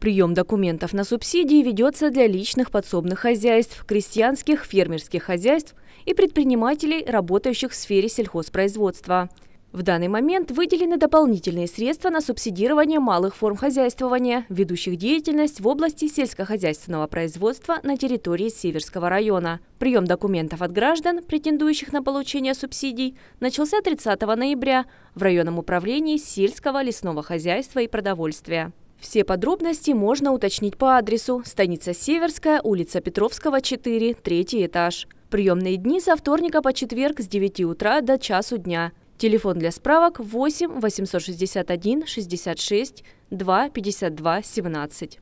Прием документов на субсидии ведется для личных подсобных хозяйств, крестьянских, фермерских хозяйств и предпринимателей, работающих в сфере сельхозпроизводства. В данный момент выделены дополнительные средства на субсидирование малых форм хозяйствования, ведущих деятельность в области сельскохозяйственного производства на территории Северского района. Прием документов от граждан, претендующих на получение субсидий, начался 30 ноября в районном управлении сельского лесного хозяйства и продовольствия. Все подробности можно уточнить по адресу Станица Северская, улица Петровского, 4, третий этаж. Приемные дни со вторника по четверг с 9 утра до часу дня. Телефон для справок 8 861 66 2 52 17.